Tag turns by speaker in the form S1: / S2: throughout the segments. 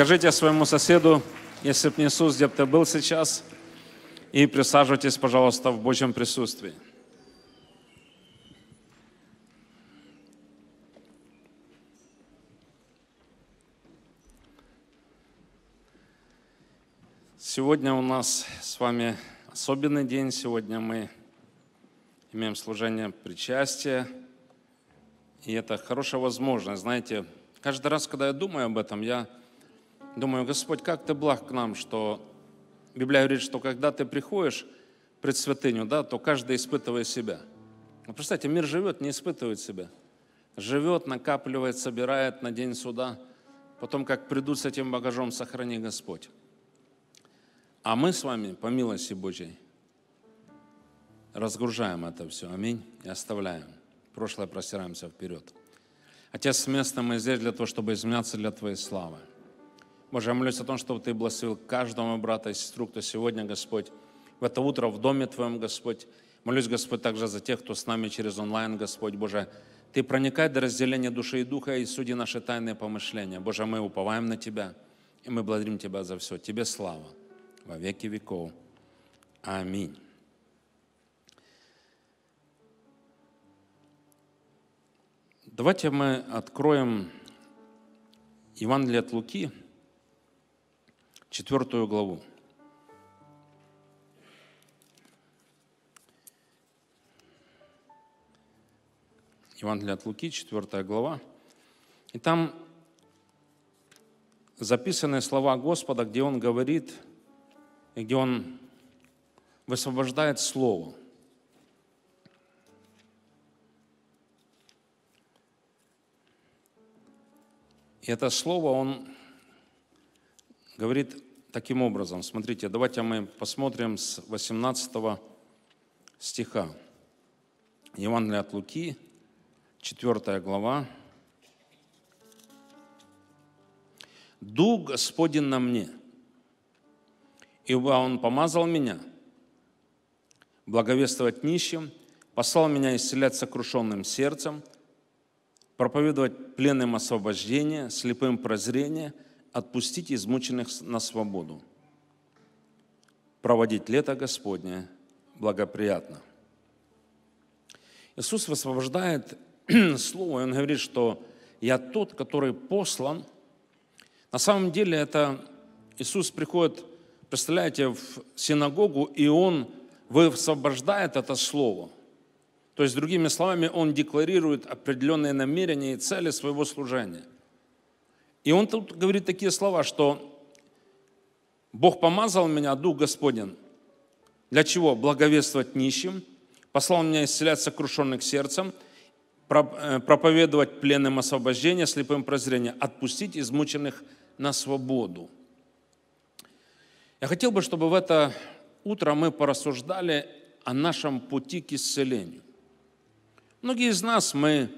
S1: Скажите своему соседу, если бы не Иисус, где бы ты был сейчас, и присаживайтесь, пожалуйста, в Божьем присутствии. Сегодня у нас с вами особенный день. Сегодня мы имеем служение причастия. И это хорошая возможность. Знаете, каждый раз, когда я думаю об этом, я Думаю, Господь, как ты благ к нам, что Библия говорит, что когда ты приходишь пред святыню, да, то каждый испытывает себя. Вот ну, представьте, мир живет, не испытывает себя. Живет, накапливает, собирает на день суда. Потом, как придут с этим багажом, сохрани Господь. А мы с вами, по милости Божьей, разгружаем это все. Аминь. И оставляем. Прошлое простираемся вперед. Отец, с мы здесь для того, чтобы изменяться для Твоей славы. Боже, я молюсь о том, чтобы Ты благословил каждому брата и сестру, кто сегодня, Господь, в это утро в доме Твоем, Господь. Молюсь, Господь, также за тех, кто с нами через онлайн, Господь, Боже. Ты проникай до разделения души и духа и суди наши тайные помышления. Боже, мы уповаем на Тебя, и мы благодарим Тебя за все. Тебе слава во веки веков. Аминь. Давайте мы откроем Евангелие от Луки, четвертую главу. Евангелие от Луки, 4 глава. И там записаны слова Господа, где Он говорит, и где Он высвобождает Слово. И это Слово Он говорит таким образом. Смотрите, давайте мы посмотрим с 18 стиха. Евангелие от Луки, 4 глава. «Дух Господень на мне, ибо Он помазал меня благовествовать нищим, послал меня исцелять сокрушенным сердцем, проповедовать пленным освобождение, слепым прозрение – отпустить измученных на свободу. Проводить лето Господне благоприятно. Иисус высвобождает слово, и Он говорит, что «Я тот, который послан». На самом деле это Иисус приходит, представляете, в синагогу, и Он высвобождает это слово. То есть, другими словами, Он декларирует определенные намерения и цели своего служения – и он тут говорит такие слова, что Бог помазал меня, Дух Господен. Для чего? Благовествовать нищим, послал меня исцелять сокрушенных сердцем, э, проповедовать пленным освобождение, слепым прозрение, отпустить измученных на свободу. Я хотел бы, чтобы в это утро мы порассуждали о нашем пути к исцелению. Многие из нас, мы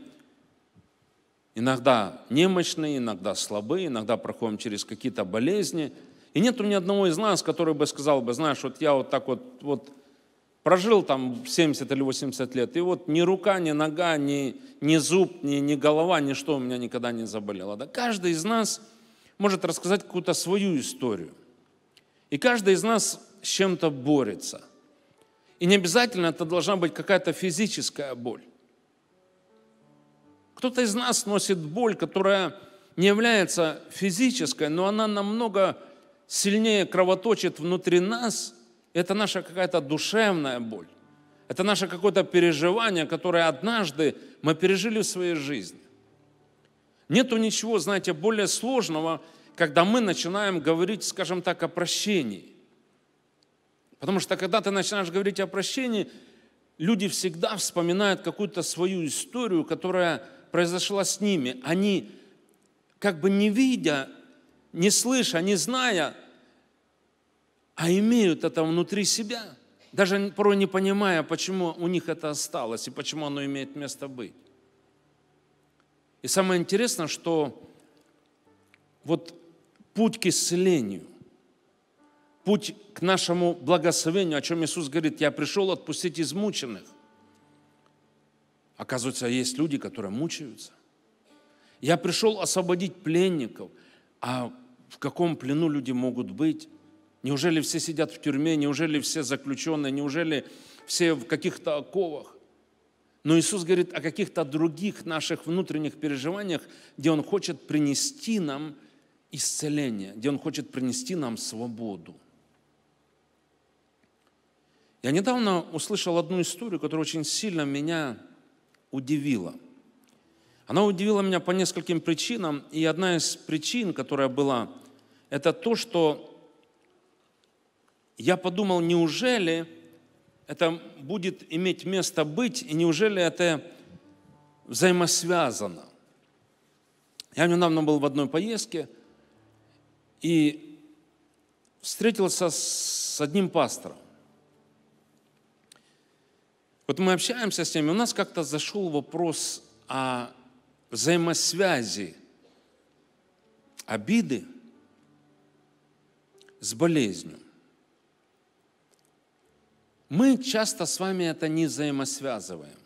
S1: Иногда немощные, иногда слабые, иногда проходим через какие-то болезни. И нет у меня одного из нас, который бы сказал бы, знаешь, вот я вот так вот, вот прожил там 70 или 80 лет, и вот ни рука, ни нога, ни, ни зуб, ни, ни голова, ничто у меня никогда не заболело. Да каждый из нас может рассказать какую-то свою историю. И каждый из нас с чем-то борется. И не обязательно это должна быть какая-то физическая боль. Кто-то из нас носит боль, которая не является физической, но она намного сильнее кровоточит внутри нас. Это наша какая-то душевная боль. Это наше какое-то переживание, которое однажды мы пережили в своей жизни. Нету ничего, знаете, более сложного, когда мы начинаем говорить, скажем так, о прощении. Потому что когда ты начинаешь говорить о прощении, люди всегда вспоминают какую-то свою историю, которая произошла с ними, они как бы не видя, не слыша, не зная, а имеют это внутри себя, даже порой не понимая, почему у них это осталось и почему оно имеет место быть. И самое интересное, что вот путь к исцелению, путь к нашему благословению, о чем Иисус говорит, я пришел отпустить измученных – Оказывается, есть люди, которые мучаются. Я пришел освободить пленников. А в каком плену люди могут быть? Неужели все сидят в тюрьме? Неужели все заключенные? Неужели все в каких-то оковах? Но Иисус говорит о каких-то других наших внутренних переживаниях, где Он хочет принести нам исцеление, где Он хочет принести нам свободу. Я недавно услышал одну историю, которая очень сильно меня удивила. Она удивила меня по нескольким причинам, и одна из причин, которая была, это то, что я подумал, неужели это будет иметь место быть, и неужели это взаимосвязано. Я недавно был в одной поездке и встретился с одним пастором. Вот мы общаемся с ними, у нас как-то зашел вопрос о взаимосвязи обиды с болезнью. Мы часто с вами это не взаимосвязываем.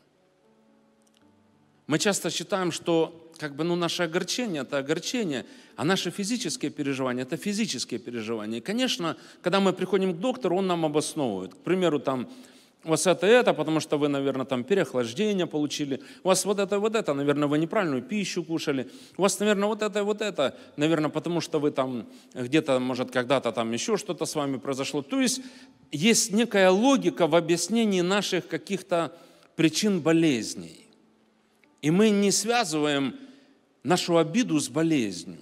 S1: Мы часто считаем, что как бы, ну, наше огорчение – это огорчение, а наши физические переживания – это физические переживания. И, конечно, когда мы приходим к доктору, он нам обосновывает. К примеру, там, у вас это, это, потому что вы, наверное, там переохлаждение получили, у вас вот это, вот это, наверное, вы неправильную пищу кушали, у вас, наверное, вот это, вот это, наверное, потому что вы там где-то, может, когда-то там еще что-то с вами произошло. То есть есть некая логика в объяснении наших каких-то причин болезней. И мы не связываем нашу обиду с болезнью.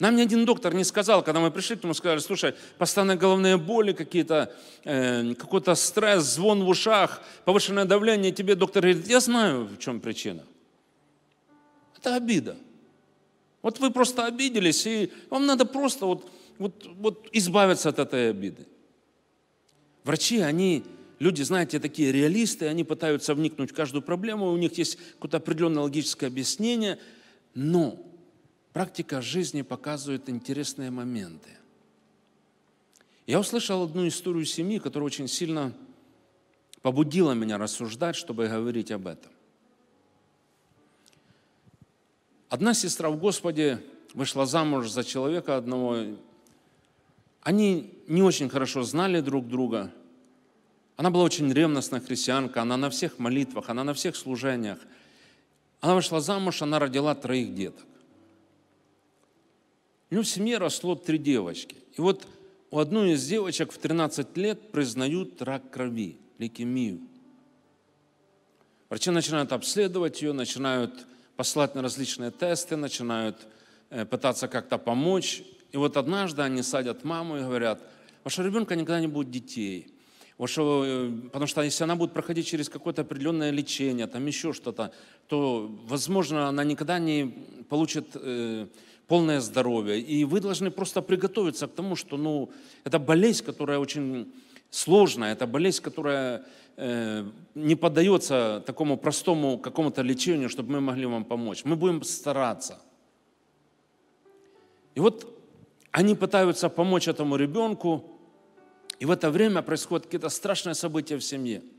S1: Нам ни один доктор не сказал, когда мы пришли к нему, сказали, слушай, постоянно головные боли какие-то, э, какой-то стресс, звон в ушах, повышенное давление. Тебе доктор говорит, я знаю, в чем причина. Это обида. Вот вы просто обиделись, и вам надо просто вот, вот, вот избавиться от этой обиды. Врачи, они люди, знаете, такие реалисты, они пытаются вникнуть в каждую проблему, у них есть какое-то определенное логическое объяснение, но Практика жизни показывает интересные моменты. Я услышал одну историю семьи, которая очень сильно побудила меня рассуждать, чтобы говорить об этом. Одна сестра в Господе вышла замуж за человека одного. Они не очень хорошо знали друг друга. Она была очень ревностная христианка, она на всех молитвах, она на всех служениях. Она вышла замуж, она родила троих деток. Ну, в семье росло три девочки. И вот у одной из девочек в 13 лет признают рак крови, лейкемию. Врачи начинают обследовать ее, начинают послать на различные тесты, начинают э, пытаться как-то помочь. И вот однажды они садят маму и говорят, ваша ребенка никогда не будет детей. Вашего, э, потому что если она будет проходить через какое-то определенное лечение, там еще что-то, то, возможно, она никогда не получит э, полное здоровье. И вы должны просто приготовиться к тому, что ну, это болезнь, которая очень сложная, это болезнь, которая э, не поддается такому простому какому-то лечению, чтобы мы могли вам помочь. Мы будем стараться. И вот они пытаются помочь этому ребенку, и в это время происходят какие-то страшные события в семье –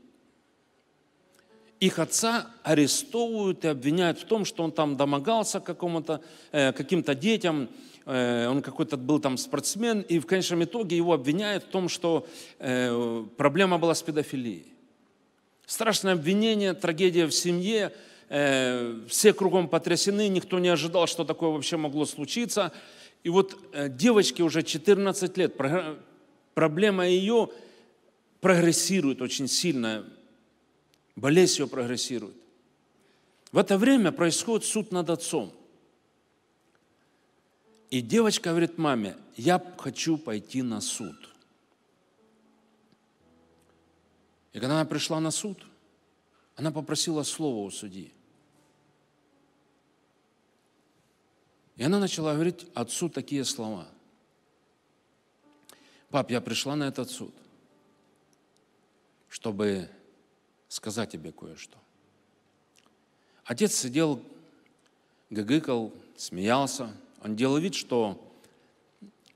S1: их отца арестовывают и обвиняют в том, что он там домогался какому-то, э, каким-то детям, э, он какой-то был там спортсмен, и в конечном итоге его обвиняют в том, что э, проблема была с педофилией. Страшное обвинение, трагедия в семье, э, все кругом потрясены, никто не ожидал, что такое вообще могло случиться. И вот э, девочке уже 14 лет, проблема ее прогрессирует очень сильно, болезнь ее прогрессирует. В это время происходит суд над отцом. И девочка говорит маме, я хочу пойти на суд. И когда она пришла на суд, она попросила слова у судьи. И она начала говорить отцу такие слова. Пап, я пришла на этот суд, чтобы сказать тебе кое-что. Отец сидел, гыгыкал, смеялся. Он делал вид, что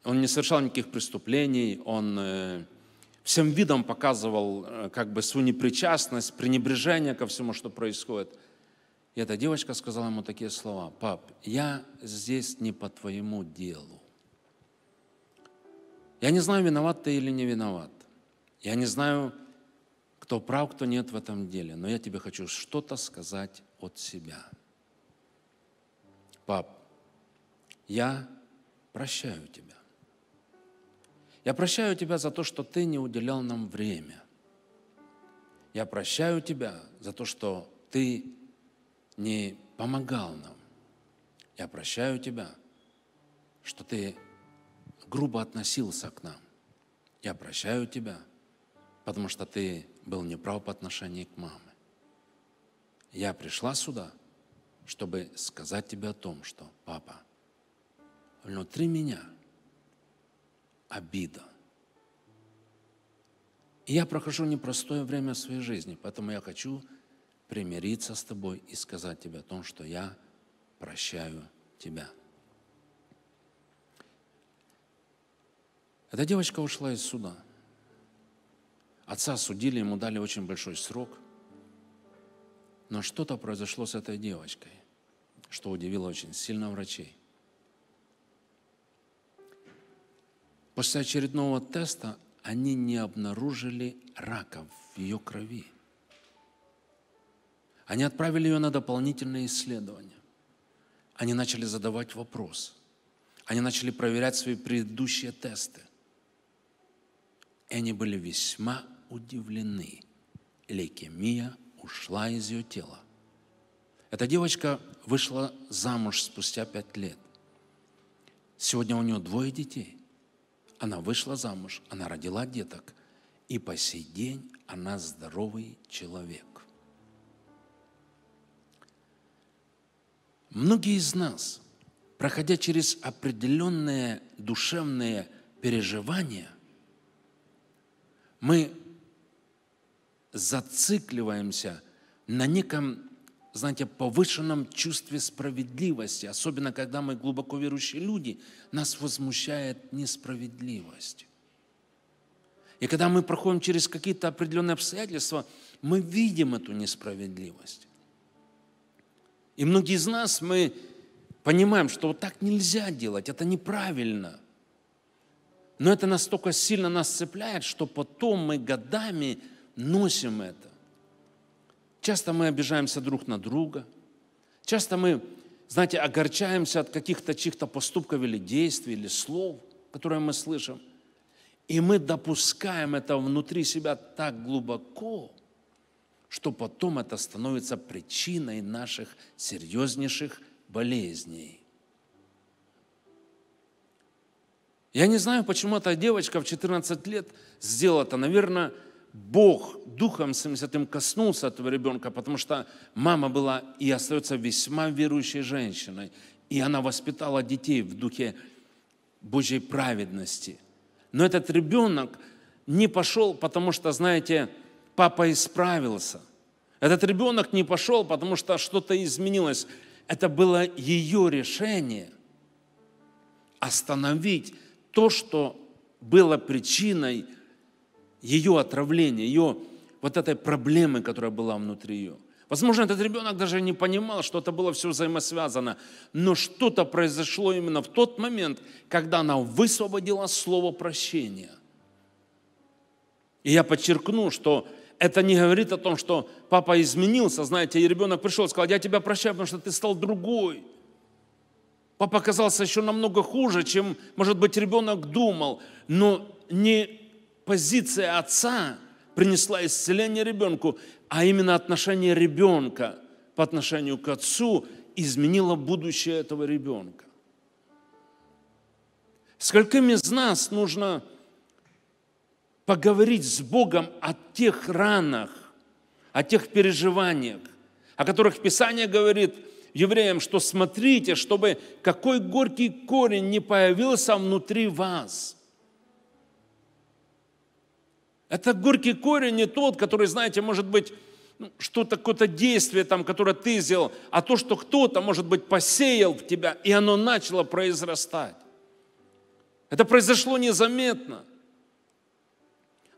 S1: он не совершал никаких преступлений, он э, всем видом показывал э, как бы свою непричастность, пренебрежение ко всему, что происходит. И эта девочка сказала ему такие слова, «Пап, я здесь не по твоему делу. Я не знаю, виноват ты или не виноват. Я не знаю, кто прав, кто нет в этом деле. Но я тебе хочу что-то сказать от себя. Пап, я прощаю тебя. Я прощаю тебя за то, что ты не уделял нам время. Я прощаю тебя за то, что ты не помогал нам. Я прощаю тебя, что ты грубо относился к нам. Я прощаю тебя, потому что ты был неправ по отношению к маме. Я пришла сюда, чтобы сказать тебе о том, что, папа, внутри меня обида. И я прохожу непростое время в своей жизни, поэтому я хочу примириться с тобой и сказать тебе о том, что я прощаю тебя. Эта девочка ушла из суда – Отца судили, ему дали очень большой срок. Но что-то произошло с этой девочкой, что удивило очень сильно врачей. После очередного теста они не обнаружили рака в ее крови. Они отправили ее на дополнительные исследования. Они начали задавать вопрос. Они начали проверять свои предыдущие тесты. И они были весьма удивлены. Лейкемия ушла из ее тела. Эта девочка вышла замуж спустя пять лет. Сегодня у нее двое детей. Она вышла замуж, она родила деток. И по сей день она здоровый человек. Многие из нас, проходя через определенные душевные переживания, мы зацикливаемся на неком, знаете, повышенном чувстве справедливости, особенно когда мы глубоко верующие люди, нас возмущает несправедливость. И когда мы проходим через какие-то определенные обстоятельства, мы видим эту несправедливость. И многие из нас, мы понимаем, что вот так нельзя делать, это неправильно. Но это настолько сильно нас цепляет, что потом мы годами носим это. Часто мы обижаемся друг на друга. Часто мы, знаете, огорчаемся от каких-то чьих-то поступков или действий, или слов, которые мы слышим. И мы допускаем это внутри себя так глубоко, что потом это становится причиной наших серьезнейших болезней. Я не знаю, почему эта девочка в 14 лет сделала это. Наверное, Бог Духом Святым коснулся этого ребенка, потому что мама была и остается весьма верующей женщиной. И она воспитала детей в духе Божьей праведности. Но этот ребенок не пошел, потому что, знаете, папа исправился. Этот ребенок не пошел, потому что что-то изменилось. Это было ее решение остановить то, что было причиной – ее отравление, ее вот этой проблемы, которая была внутри ее. Возможно, этот ребенок даже не понимал, что это было все взаимосвязано, но что-то произошло именно в тот момент, когда она высвободила слово прощения. И я подчеркну, что это не говорит о том, что папа изменился, знаете, и ребенок пришел и сказал, я тебя прощаю, потому что ты стал другой. Папа казался еще намного хуже, чем, может быть, ребенок думал, но не позиция отца принесла исцеление ребенку, а именно отношение ребенка по отношению к отцу изменило будущее этого ребенка. Скольким из нас нужно поговорить с Богом о тех ранах, о тех переживаниях, о которых Писание говорит евреям, что смотрите, чтобы какой горький корень не появился внутри вас – это горький корень не тот, который, знаете, может быть, ну, что-то, какое-то действие, там, которое ты сделал, а то, что кто-то, может быть, посеял в тебя, и оно начало произрастать. Это произошло незаметно.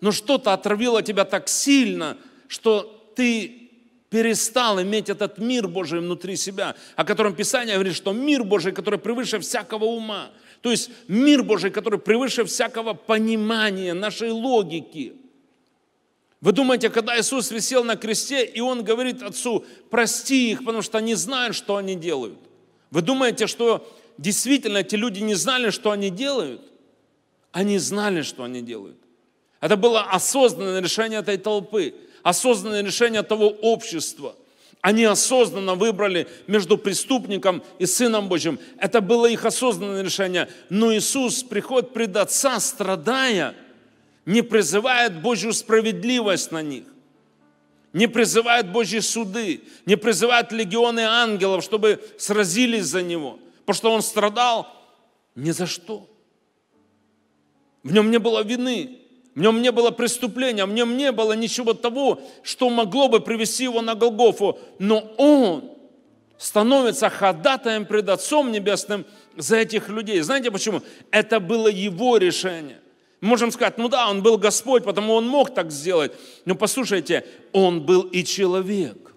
S1: Но что-то отравило тебя так сильно, что ты перестал иметь этот мир Божий внутри себя, о котором Писание говорит, что мир Божий, который превыше всякого ума, то есть мир Божий, который превыше всякого понимания, нашей логики – вы думаете, когда Иисус висел на кресте, и Он говорит Отцу, прости их, потому что они знают, что они делают. Вы думаете, что действительно эти люди не знали, что они делают? Они знали, что они делают. Это было осознанное решение этой толпы, осознанное решение того общества. Они осознанно выбрали между преступником и Сыном Божьим. Это было их осознанное решение. Но Иисус приходит пред Отца, страдая – не призывает Божью справедливость на них, не призывает Божьи суды, не призывает легионы ангелов, чтобы сразились за него, потому что он страдал ни за что. В нем не было вины, в нем не было преступления, в нем не было ничего того, что могло бы привести его на Голгофу. Но он становится ходатаем пред Отцом Небесным за этих людей. Знаете почему? Это было его решение. Мы можем сказать, ну да, он был Господь, потому он мог так сделать. Но послушайте, он был и человек.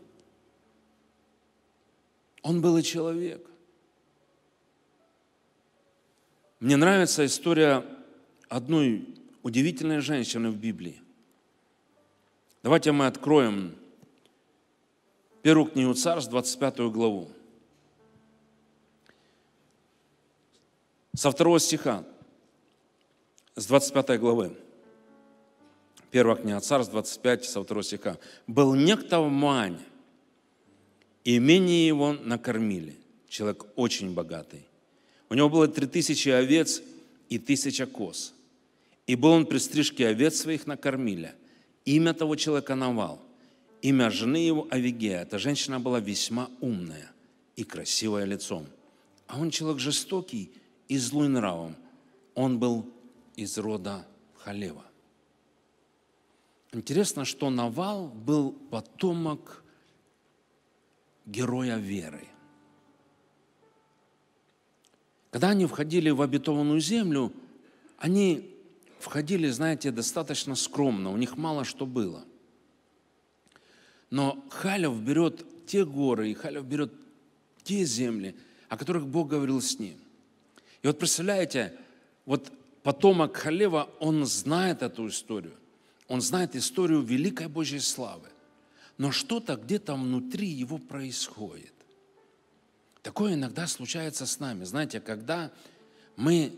S1: Он был и человек. Мне нравится история одной удивительной женщины в Библии. Давайте мы откроем первую книгу Царств, 25 главу. Со второго стиха с 25 главы. 1 книга Царств, 25, со 2 стиха. «Был некто в и имение его накормили». Человек очень богатый. У него было три тысячи овец и тысяча коз. И был он при стрижке овец своих накормили. Имя того человека Навал. Имя жены его Авигея. Эта женщина была весьма умная и красивая лицом. А он человек жестокий и злой нравом. Он был из рода Халева. Интересно, что Навал был потомок героя веры. Когда они входили в обетованную землю, они входили, знаете, достаточно скромно, у них мало что было. Но Халев берет те горы, и Халев берет те земли, о которых Бог говорил с ним. И вот представляете, вот потомок Халева, он знает эту историю. Он знает историю великой Божьей славы. Но что-то где-то внутри его происходит. Такое иногда случается с нами. Знаете, когда мы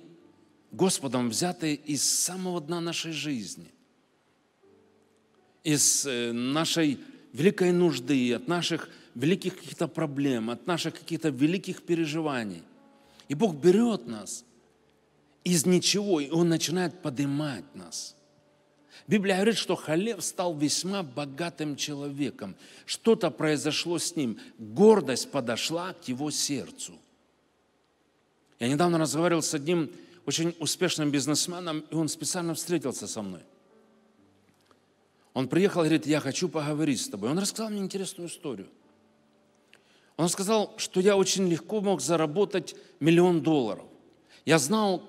S1: Господом взяты из самого дна нашей жизни, из э, нашей великой нужды, от наших великих каких-то проблем, от наших каких-то великих переживаний. И Бог берет нас – из ничего, и Он начинает поднимать нас. Библия говорит, что Халев стал весьма богатым человеком. Что-то произошло с ним. Гордость подошла к его сердцу. Я недавно разговаривал с одним очень успешным бизнесменом, и он специально встретился со мной. Он приехал и говорит, я хочу поговорить с тобой. Он рассказал мне интересную историю. Он сказал, что я очень легко мог заработать миллион долларов. Я знал,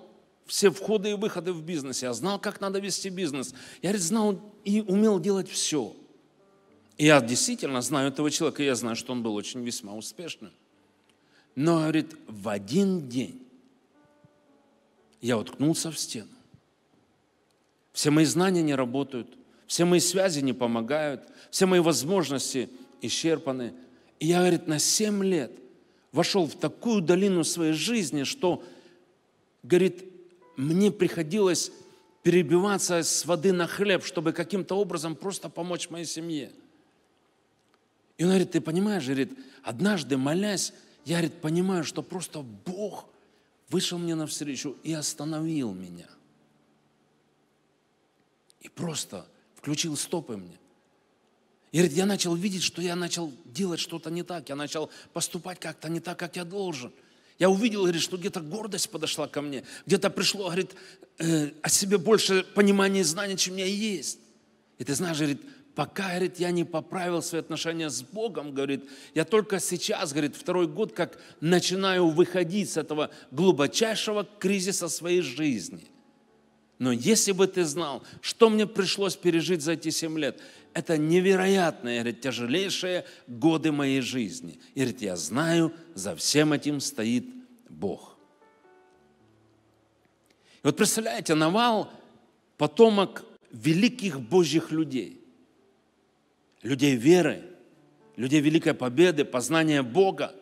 S1: все входы и выходы в бизнесе. Я знал, как надо вести бизнес. Я знал и умел делать все. И я действительно знаю этого человека, и я знаю, что он был очень весьма успешным. Но, говорит, в один день я уткнулся в стену. Все мои знания не работают, все мои связи не помогают, все мои возможности исчерпаны. И я, говорит, на семь лет вошел в такую долину своей жизни, что, говорит, мне приходилось перебиваться с воды на хлеб, чтобы каким-то образом просто помочь моей семье. И он говорит, ты понимаешь, говорит, однажды, молясь, я, говорит, понимаю, что просто Бог вышел мне навстречу и остановил меня. И просто включил стопы мне. И говорит, я начал видеть, что я начал делать что-то не так, я начал поступать как-то не так, как я должен – я увидел, говорит, что где-то гордость подошла ко мне, где-то пришло, говорит, э, о себе больше понимания и знания, чем у меня есть. И ты знаешь, говорит, пока, говорит, я не поправил свои отношения с Богом, говорит, я только сейчас, говорит, второй год, как начинаю выходить с этого глубочайшего кризиса своей жизни. Но если бы ты знал, что мне пришлось пережить за эти семь лет, это невероятные, говорит, тяжелейшие годы моей жизни. И говорит, я знаю, за всем этим стоит Бог. И вот представляете, Навал – потомок великих Божьих людей, людей веры, людей великой победы, познания Бога.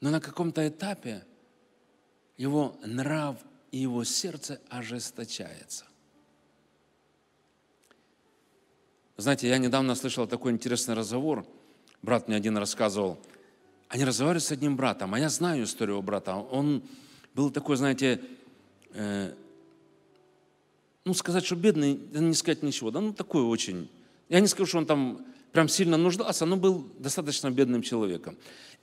S1: Но на каком-то этапе его нрав и его сердце ожесточается. Знаете, я недавно слышал такой интересный разговор. Брат мне один рассказывал. Они разговаривали с одним братом, а я знаю историю его брата. Он был такой, знаете, э, ну, сказать, что бедный, не сказать ничего, да, ну, такой очень. Я не скажу, что он там прям сильно нуждался, но был достаточно бедным человеком.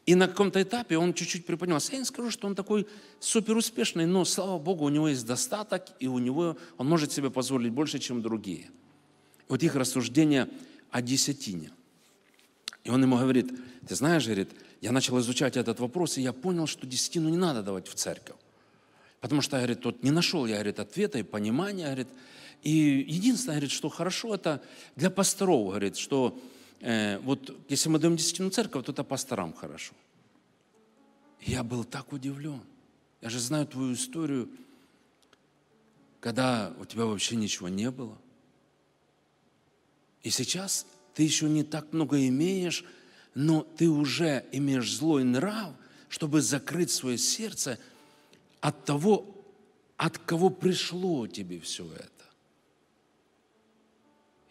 S1: И на каком-то этапе он чуть-чуть приподнялся. Я не скажу, что он такой суперуспешный, но, слава Богу, у него есть достаток, и у него он может себе позволить больше, чем другие – вот их рассуждения о десятине. И он ему говорит, ты знаешь, говорит, я начал изучать этот вопрос, и я понял, что десятину не надо давать в церковь. Потому что, говорит, тот не нашел, я, говорит, ответа и понимания, говорит. И единственное, говорит, что хорошо, это для пасторов, говорит, что э, вот если мы даем десятину церковь, то это пасторам хорошо. Я был так удивлен. Я же знаю твою историю, когда у тебя вообще ничего не было. И сейчас ты еще не так много имеешь, но ты уже имеешь злой нрав, чтобы закрыть свое сердце от того, от кого пришло тебе все это.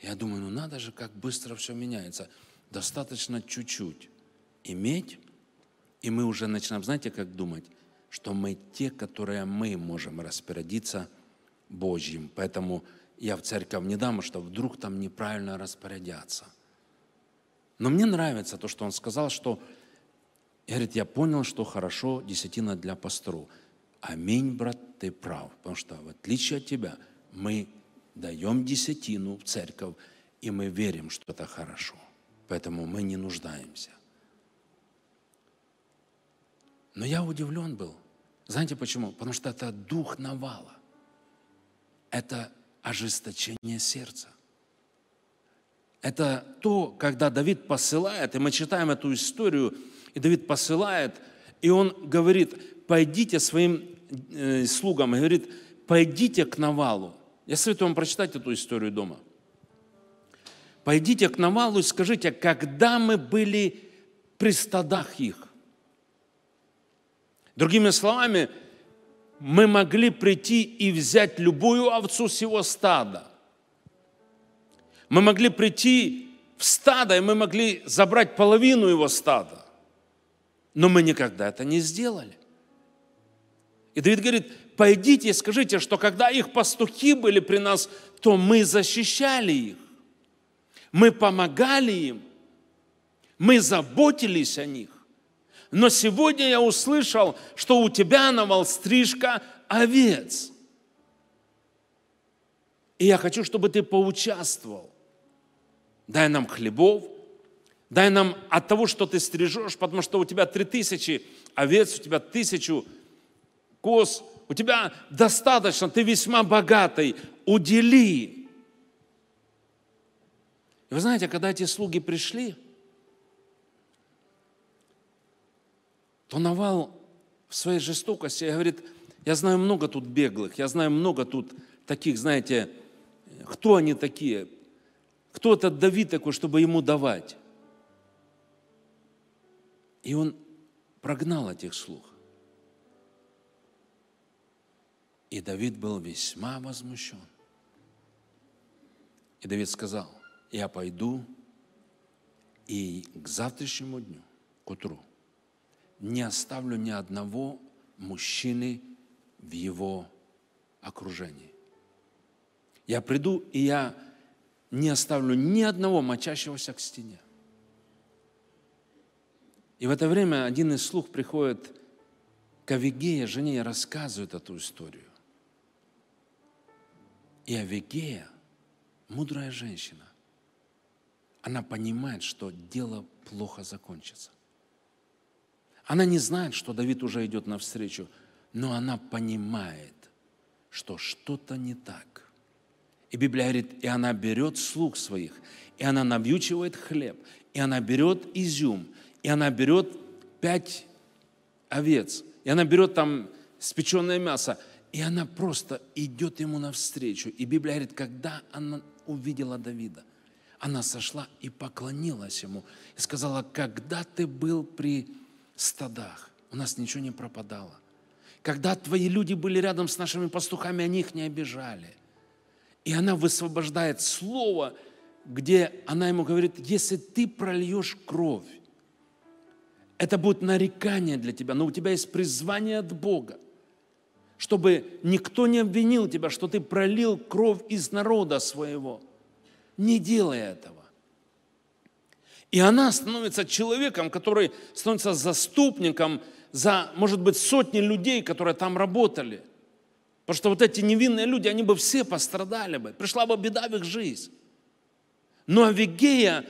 S1: Я думаю, ну надо же, как быстро все меняется. Достаточно чуть-чуть иметь, и мы уже начинаем, знаете, как думать, что мы те, которые мы можем распорядиться Божьим. Поэтому я в церковь не дам, что вдруг там неправильно распорядятся. Но мне нравится то, что он сказал, что, говорит, я понял, что хорошо десятина для пастору. Аминь, брат, ты прав, потому что в отличие от тебя мы даем десятину в церковь, и мы верим, что это хорошо. Поэтому мы не нуждаемся. Но я удивлен был. Знаете почему? Потому что это дух навала. Это ожесточение сердца. Это то, когда Давид посылает, и мы читаем эту историю, и Давид посылает, и он говорит, пойдите своим э, слугам, и говорит, пойдите к Навалу. Я советую вам прочитать эту историю дома. Пойдите к Навалу и скажите, когда мы были при стадах их. Другими словами, мы могли прийти и взять любую овцу всего стада. Мы могли прийти в стадо, и мы могли забрать половину его стада. Но мы никогда это не сделали. И Давид говорит, пойдите и скажите, что когда их пастухи были при нас, то мы защищали их. Мы помогали им. Мы заботились о них. Но сегодня я услышал, что у тебя на волстрижка овец. И я хочу, чтобы ты поучаствовал. Дай нам хлебов, дай нам от того, что ты стрижешь, потому что у тебя три тысячи овец, у тебя тысячу коз, у тебя достаточно, ты весьма богатый, удели. И вы знаете, когда эти слуги пришли – то Навал в своей жестокости говорит, я знаю много тут беглых, я знаю много тут таких, знаете, кто они такие? Кто этот Давид такой, чтобы ему давать? И он прогнал этих слух. И Давид был весьма возмущен. И Давид сказал, я пойду и к завтрашнему дню, к утру, не оставлю ни одного мужчины в его окружении. Я приду, и я не оставлю ни одного мочащегося к стене. И в это время один из слух приходит к Авигее, жене, и рассказывает эту историю. И Авигея, мудрая женщина, она понимает, что дело плохо закончится. Она не знает, что Давид уже идет навстречу, но она понимает, что что-то не так. И Библия говорит, и она берет слуг своих, и она навьючивает хлеб, и она берет изюм, и она берет пять овец, и она берет там спеченное мясо, и она просто идет ему навстречу. И Библия говорит, когда она увидела Давида, она сошла и поклонилась ему, и сказала, когда ты был при стадах. У нас ничего не пропадало. Когда твои люди были рядом с нашими пастухами, они их не обижали. И она высвобождает слово, где она ему говорит, если ты прольешь кровь, это будет нарекание для тебя, но у тебя есть призвание от Бога, чтобы никто не обвинил тебя, что ты пролил кровь из народа своего. Не делай этого. И она становится человеком, который становится заступником за, может быть, сотни людей, которые там работали. Потому что вот эти невинные люди, они бы все пострадали бы. Пришла бы беда в их жизнь. Но Авигея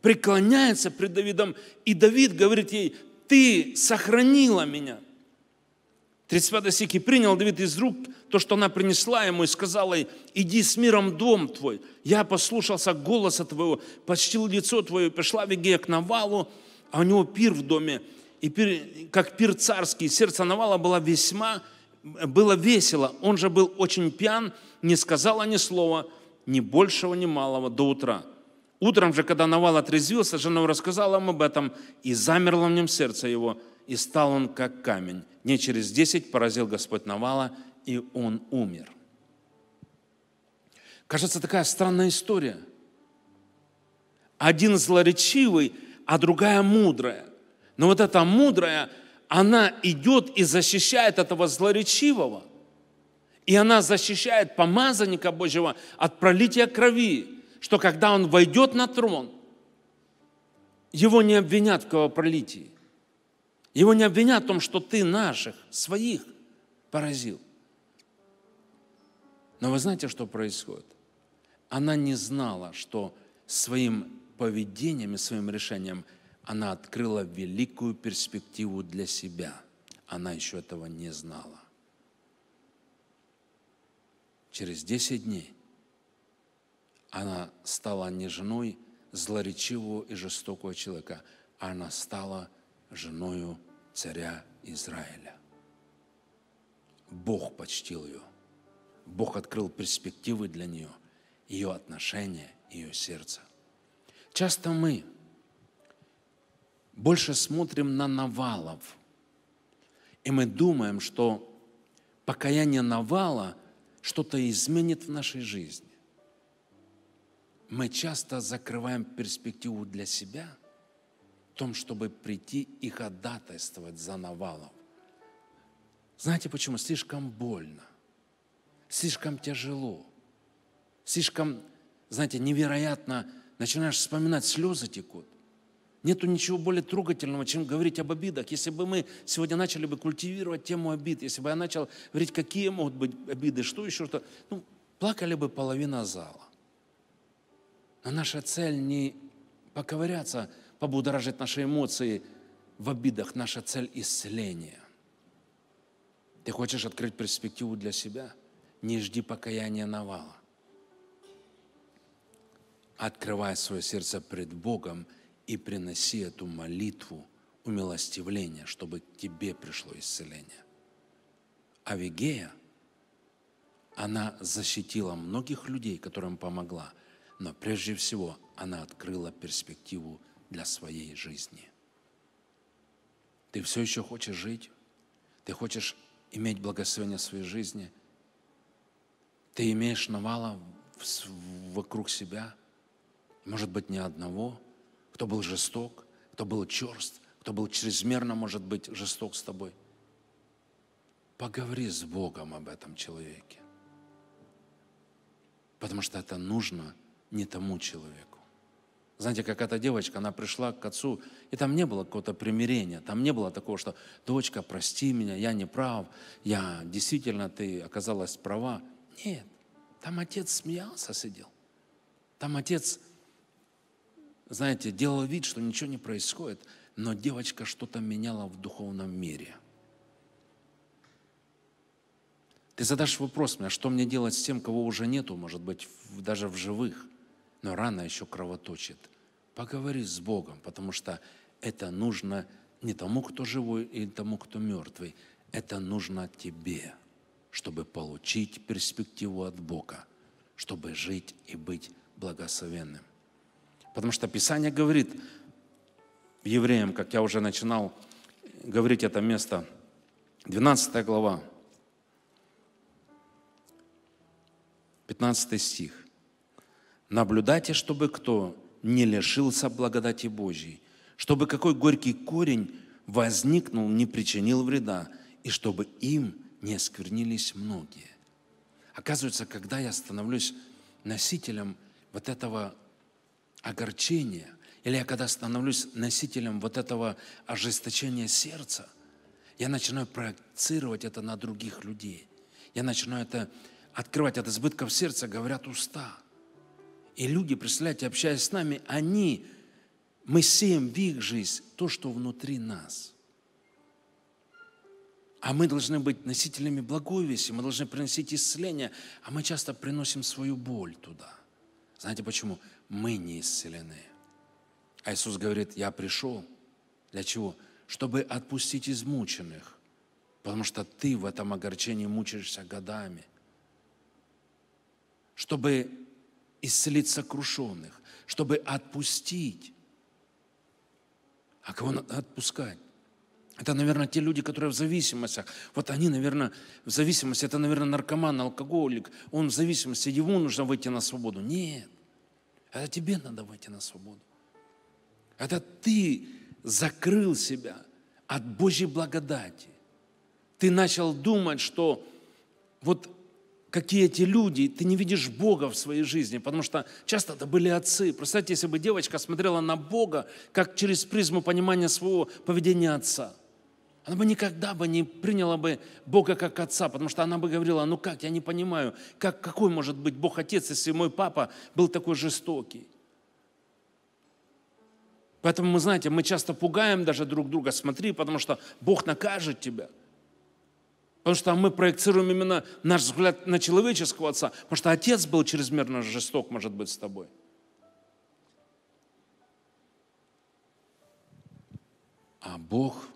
S1: преклоняется пред Давидом, и Давид говорит ей, ты сохранила меня – 35 стих. «И принял Давид из рук то, что она принесла ему, и сказала ей, иди с миром дом твой. Я послушался голоса твоего, почтил лицо твое, пришла Вегея к Навалу, а у него пир в доме, и пир, как пир царский, сердце Навала было весьма, было весело. Он же был очень пьян, не сказала ни слова, ни большего, ни малого до утра. Утром же, когда Навал отрезвился, жена рассказала ему об этом, и замерло в нем сердце его – и стал он как камень. Не через десять поразил Господь Навала, и он умер. Кажется, такая странная история. Один злоречивый, а другая мудрая. Но вот эта мудрая, она идет и защищает этого злоречивого. И она защищает помазанника Божьего от пролития крови, что когда он войдет на трон, его не обвинят в кровопролитии. Его не обвинят в том, что ты наших, своих поразил. Но вы знаете, что происходит? Она не знала, что своим поведением и своим решением она открыла великую перспективу для себя. Она еще этого не знала. Через 10 дней она стала не женой злоречивого и жестокого человека, а она стала – женою царя Израиля. Бог почтил ее. Бог открыл перспективы для нее, ее отношения, ее сердце. Часто мы больше смотрим на Навалов, и мы думаем, что покаяние Навала что-то изменит в нашей жизни. Мы часто закрываем перспективу для себя – том, чтобы прийти и ходатайствовать за Навалов. Знаете почему? Слишком больно, слишком тяжело, слишком, знаете, невероятно начинаешь вспоминать, слезы текут. Нету ничего более трогательного, чем говорить об обидах. Если бы мы сегодня начали бы культивировать тему обид, если бы я начал говорить, какие могут быть обиды, что еще, что... Ну, плакали бы половина зала. Но наша цель не поковыряться побудоражить наши эмоции в обидах. Наша цель – исцеление. Ты хочешь открыть перспективу для себя? Не жди покаяния навала. Открывай свое сердце пред Богом и приноси эту молитву умилостивления, чтобы к тебе пришло исцеление. Авигея, она защитила многих людей, которым помогла, но прежде всего она открыла перспективу для своей жизни. Ты все еще хочешь жить, ты хочешь иметь благословение в своей жизни, ты имеешь навала вокруг себя, может быть, не одного, кто был жесток, кто был черст, кто был чрезмерно, может быть, жесток с тобой. Поговори с Богом об этом человеке, потому что это нужно не тому человеку. Знаете, как эта девочка, она пришла к отцу, и там не было какого-то примирения, там не было такого, что «дочка, прости меня, я не прав, я действительно, ты оказалась права». Нет, там отец смеялся, сидел. Там отец, знаете, делал вид, что ничего не происходит, но девочка что-то меняла в духовном мире. Ты задашь вопрос мне, а что мне делать с тем, кого уже нету, может быть, даже в живых – но рана еще кровоточит. Поговори с Богом, потому что это нужно не тому, кто живой или тому, кто мертвый. Это нужно тебе, чтобы получить перспективу от Бога, чтобы жить и быть благословенным. Потому что Писание говорит евреям, как я уже начинал говорить это место, 12 глава, 15 стих. Наблюдайте, чтобы кто не лишился благодати Божьей, чтобы какой горький корень возникнул, не причинил вреда, и чтобы им не сквернились многие. Оказывается, когда я становлюсь носителем вот этого огорчения, или я когда становлюсь носителем вот этого ожесточения сердца, я начинаю проецировать это на других людей. Я начинаю это открывать от избытков сердца, говорят уста – и люди, представляете, общаясь с нами, они, мы сеем в их жизнь то, что внутри нас. А мы должны быть носителями благовести, мы должны приносить исцеление, а мы часто приносим свою боль туда. Знаете почему? Мы не исцелены. А Иисус говорит, я пришел. Для чего? Чтобы отпустить измученных. Потому что ты в этом огорчении мучаешься годами. Чтобы исцелить сокрушенных, чтобы отпустить. А кого надо отпускать? Это, наверное, те люди, которые в зависимостях. Вот они, наверное, в зависимости. Это, наверное, наркоман, алкоголик. Он в зависимости. Ему нужно выйти на свободу. Нет. Это тебе надо выйти на свободу. Это ты закрыл себя от Божьей благодати. Ты начал думать, что вот какие эти люди, ты не видишь Бога в своей жизни, потому что часто это были отцы. Представьте, если бы девочка смотрела на Бога, как через призму понимания своего поведения отца. Она бы никогда бы не приняла бы Бога как отца, потому что она бы говорила, ну как, я не понимаю, как, какой может быть Бог отец, если мой папа был такой жестокий. Поэтому мы, знаете, мы часто пугаем даже друг друга, смотри, потому что Бог накажет тебя – Потому что мы проецируем именно наш взгляд на человеческого отца. Потому что отец был чрезмерно жесток, может быть, с тобой. А Бог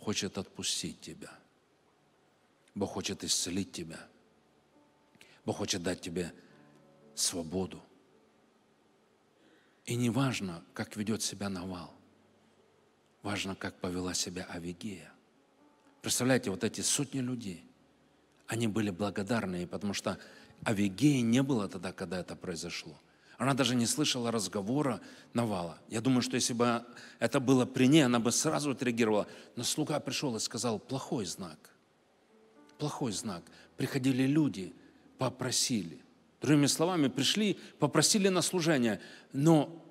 S1: хочет отпустить тебя. Бог хочет исцелить тебя. Бог хочет дать тебе свободу. И не важно, как ведет себя Навал. Важно, как повела себя Авигея. Представляете, вот эти сотни людей, они были благодарны, потому что Авигеи не было тогда, когда это произошло. Она даже не слышала разговора Навала. Я думаю, что если бы это было при ней, она бы сразу отреагировала. Но слуга пришел и сказал, плохой знак. Плохой знак. Приходили люди, попросили. Другими словами, пришли, попросили на служение. Но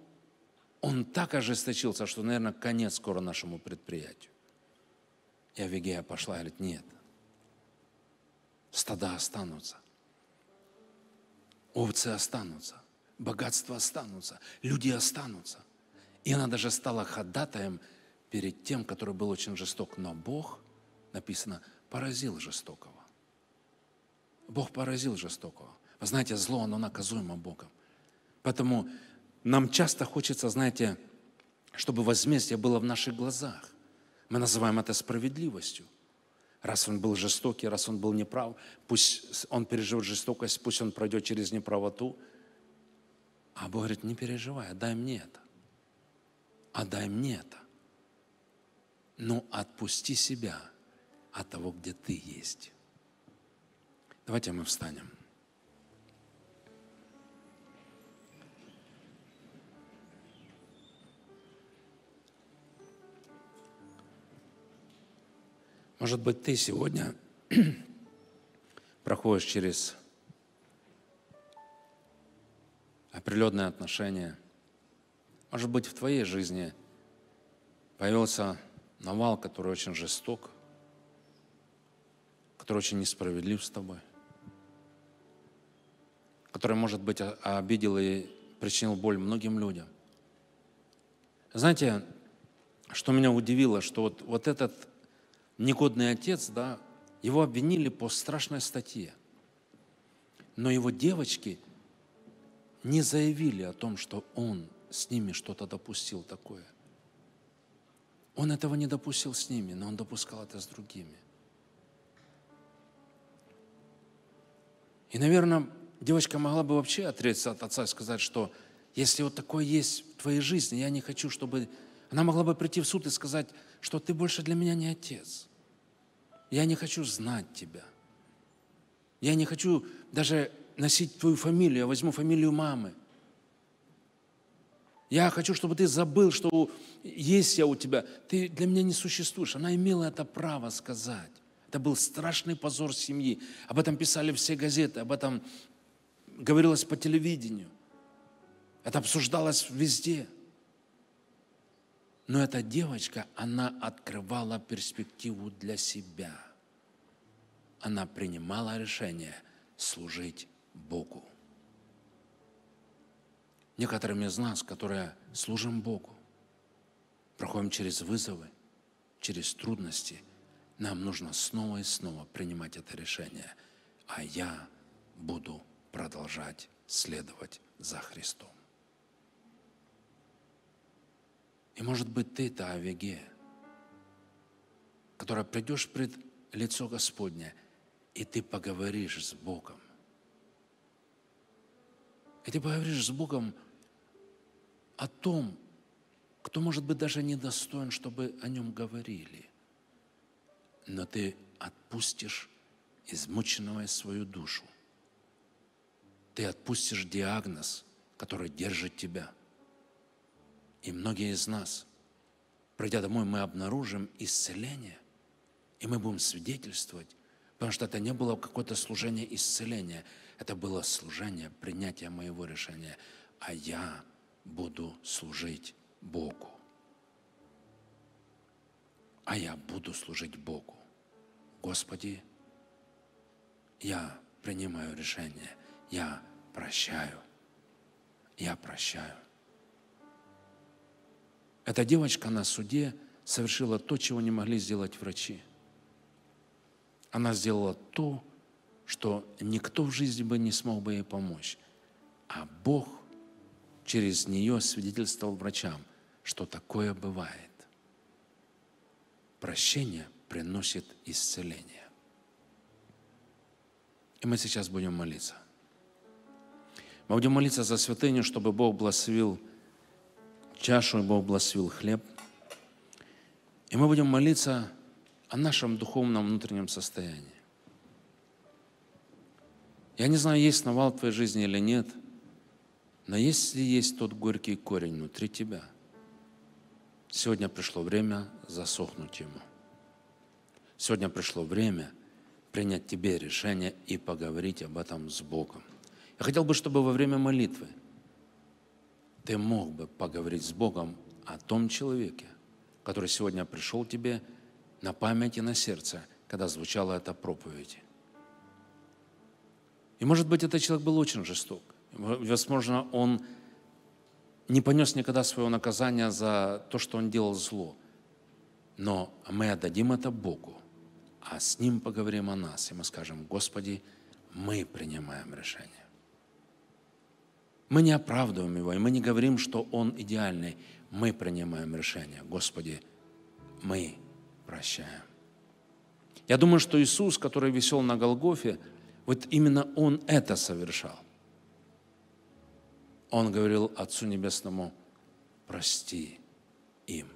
S1: он так ожесточился, что, наверное, конец скоро нашему предприятию. И Авигея пошла и говорит, нет, стада останутся, овцы останутся, богатства останутся, люди останутся. И она даже стала ходатаем перед тем, который был очень жесток. Но Бог, написано, поразил жестокого. Бог поразил жестокого. Вы знаете, зло, оно наказуемо Богом. Поэтому нам часто хочется, знаете, чтобы возмездие было в наших глазах. Мы называем это справедливостью. Раз он был жестокий, раз он был неправ, пусть он переживет жестокость, пусть он пройдет через неправоту. А Бог говорит, не переживай, отдай мне это. Отдай мне это. Но ну, отпусти себя от того, где ты есть. Давайте мы встанем. Может быть, ты сегодня проходишь через определенные отношения. Может быть, в твоей жизни появился навал, который очень жесток, который очень несправедлив с тобой, который, может быть, обидел и причинил боль многим людям. Знаете, что меня удивило, что вот, вот этот негодный отец, да, его обвинили по страшной статье. Но его девочки не заявили о том, что он с ними что-то допустил такое. Он этого не допустил с ними, но он допускал это с другими. И, наверное, девочка могла бы вообще отречься от отца и сказать, что если вот такое есть в твоей жизни, я не хочу, чтобы она могла бы прийти в суд и сказать, что ты больше для меня не отец. Я не хочу знать тебя. Я не хочу даже носить твою фамилию, я возьму фамилию мамы. Я хочу, чтобы ты забыл, что есть я у тебя. Ты для меня не существуешь. Она имела это право сказать. Это был страшный позор семьи. Об этом писали все газеты, об этом говорилось по телевидению. Это обсуждалось везде. Но эта девочка, она открывала перспективу для себя. Она принимала решение служить Богу. Некоторым из нас, которые служим Богу, проходим через вызовы, через трудности, нам нужно снова и снова принимать это решение. А я буду продолжать следовать за Христом. И может быть ты та Авиге, которая придешь пред лицо Господне, и ты поговоришь с Богом. И ты поговоришь с Богом о том, кто, может быть, даже недостоин, чтобы о нем говорили. Но ты отпустишь измученного свою душу. Ты отпустишь диагноз, который держит тебя – и многие из нас, придя домой, мы обнаружим исцеление, и мы будем свидетельствовать, потому что это не было какое-то служение исцеления, это было служение принятия моего решения, а я буду служить Богу. А я буду служить Богу. Господи, я принимаю решение, я прощаю, я прощаю. Эта девочка на суде совершила то, чего не могли сделать врачи. Она сделала то, что никто в жизни бы не смог бы ей помочь. А Бог через нее свидетельствовал врачам, что такое бывает. Прощение приносит исцеление. И мы сейчас будем молиться. Мы будем молиться за святыню, чтобы Бог благословил чашу, и Бог благословил хлеб. И мы будем молиться о нашем духовном внутреннем состоянии. Я не знаю, есть навал в твоей жизни или нет, но если есть тот горький корень внутри тебя, сегодня пришло время засохнуть ему. Сегодня пришло время принять тебе решение и поговорить об этом с Богом. Я хотел бы, чтобы во время молитвы – ты мог бы поговорить с Богом о том человеке, который сегодня пришел тебе на память и на сердце, когда звучала эта проповедь. И, может быть, этот человек был очень жесток. Возможно, он не понес никогда своего наказания за то, что он делал зло. Но мы отдадим это Богу, а с Ним поговорим о нас, и мы скажем, Господи, мы принимаем решение. Мы не оправдываем его, и мы не говорим, что он идеальный. Мы принимаем решение. Господи, мы прощаем. Я думаю, что Иисус, который висел на Голгофе, вот именно Он это совершал. Он говорил Отцу Небесному, прости им.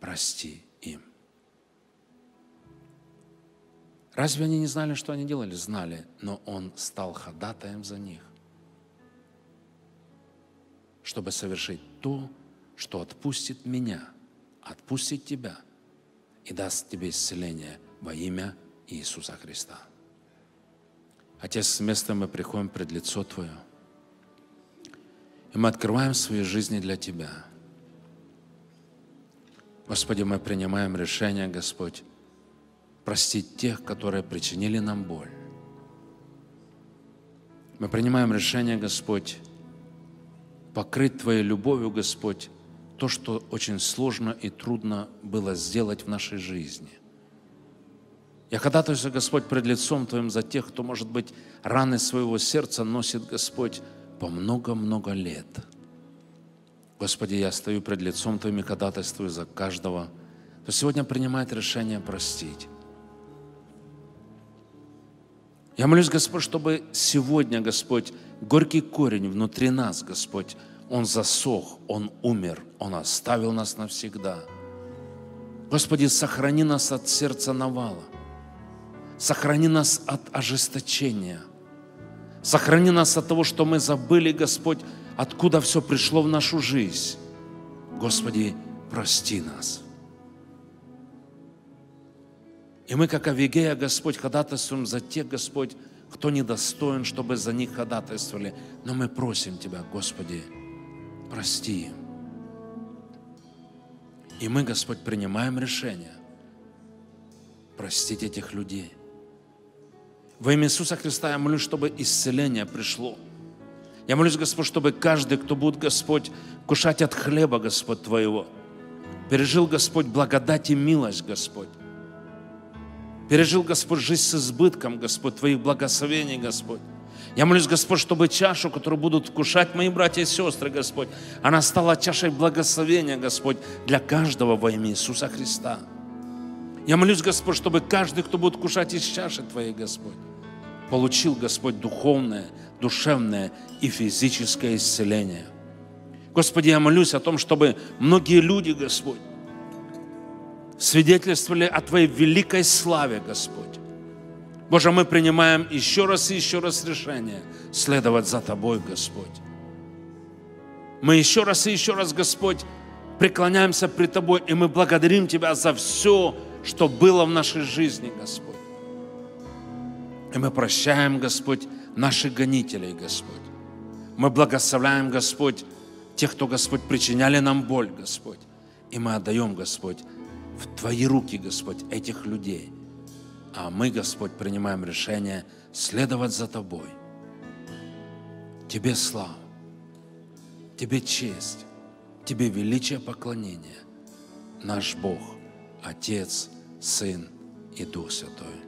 S1: Прости им. Разве они не знали, что они делали? Знали, но Он стал ходатаем за них чтобы совершить то, что отпустит меня, отпустит тебя и даст тебе исцеление во имя Иисуса Христа. Отец, с места мы приходим пред лицо Твое, и мы открываем свои жизни для Тебя. Господи, мы принимаем решение, Господь, простить тех, которые причинили нам боль. Мы принимаем решение, Господь, покрыть Твоей любовью, Господь, то, что очень сложно и трудно было сделать в нашей жизни. Я ходатайствую, Господь, пред лицом Твоим за тех, кто, может быть, раны своего сердца носит, Господь, по много-много лет. Господи, я стою пред лицом Твоим и ходатайствую за каждого, кто сегодня принимает решение простить. Я молюсь, Господь, чтобы сегодня, Господь, горький корень внутри нас, Господь, он засох, он умер, он оставил нас навсегда. Господи, сохрани нас от сердца навала, сохрани нас от ожесточения, сохрани нас от того, что мы забыли, Господь, откуда все пришло в нашу жизнь. Господи, прости нас. И мы, как Авигея, Господь, ходатайствуем за тех, Господь, кто недостоин, чтобы за них ходатайствовали. Но мы просим Тебя, Господи, прости им. И мы, Господь, принимаем решение простить этих людей. Во имя Иисуса Христа я молюсь, чтобы исцеление пришло. Я молюсь, Господь, чтобы каждый, кто будет, Господь, кушать от хлеба, Господь, Твоего, пережил, Господь, благодать и милость, Господь. Пережил, Господь, жизнь с избытком, Господь, Твоих благословений, Господь. Я молюсь, Господь, чтобы чашу, которую будут кушать мои братья и сестры, Господь, она стала чашей благословения, Господь, для каждого во имя Иисуса Христа. Я молюсь, Господь, чтобы каждый, кто будет кушать из чаши Твоей, Господь, получил, Господь, духовное, душевное и физическое исцеление. Господи, я молюсь о том, чтобы многие люди, Господь, свидетельствовали о Твоей великой славе, Господь. Боже, мы принимаем еще раз и еще раз решение следовать за Тобой, Господь. Мы еще раз и еще раз, Господь, преклоняемся при Тобой, и мы благодарим Тебя за все, что было в нашей жизни, Господь. И мы прощаем, Господь, наших гонителей, Господь. Мы благословляем, Господь, тех, кто, Господь, причиняли нам боль, Господь. И мы отдаем, Господь, в Твои руки, Господь, этих людей. А мы, Господь, принимаем решение следовать за Тобой. Тебе слава, Тебе честь, Тебе величие поклонения. Наш Бог, Отец, Сын и Дух Святой.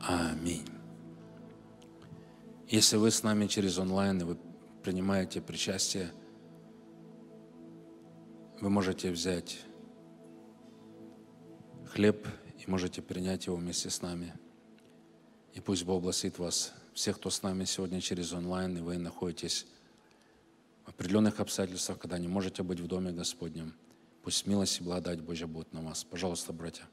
S1: Аминь. Если вы с нами через онлайн, и вы принимаете причастие, вы можете взять хлеб и можете принять его вместе с нами. И пусть Бог благословит вас, всех, кто с нами сегодня через онлайн, и вы находитесь в определенных обстоятельствах, когда не можете быть в Доме Господнем. Пусть милость и благодать Божья будет на вас. Пожалуйста, братья.